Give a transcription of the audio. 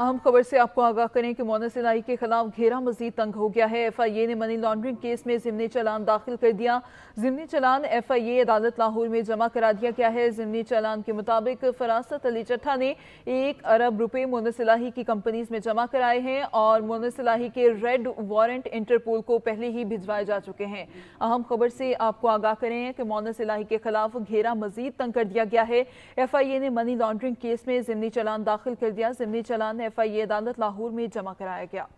अहम खबर से आपको आगाह करें कि मोनस इलाई के खिलाफ घेरा मजीद तंग हो गया है एफ आई ए ने मनी लॉन्ड्रिंग केस में जिमनी चलान दाखिल कर दिया जिमनी चलान एफ आई ए अदालत लाहौर में जमा करा दिया गया है जिमनी चलान के मुताबिक फरासत अली चट्ठा ने एक अरब रुपये मोनस इलाही की कंपनीज में जमा कराए हैं और मोनस इलाही के रेड वारंट इंटरपोल को पहले ही भिजवाए जा चुके हैं अहम खबर से आपको आगाह करें कि मोनस इलाही के खिलाफ घेरा मजीद तंग कर दिया गया है एफ आई ए ने मनी लॉन्ड्रिंग केस में जिमनी चलान दाखिल कर दिया जिमनी चलान ए अदालत लाहौर में जमा कराया गया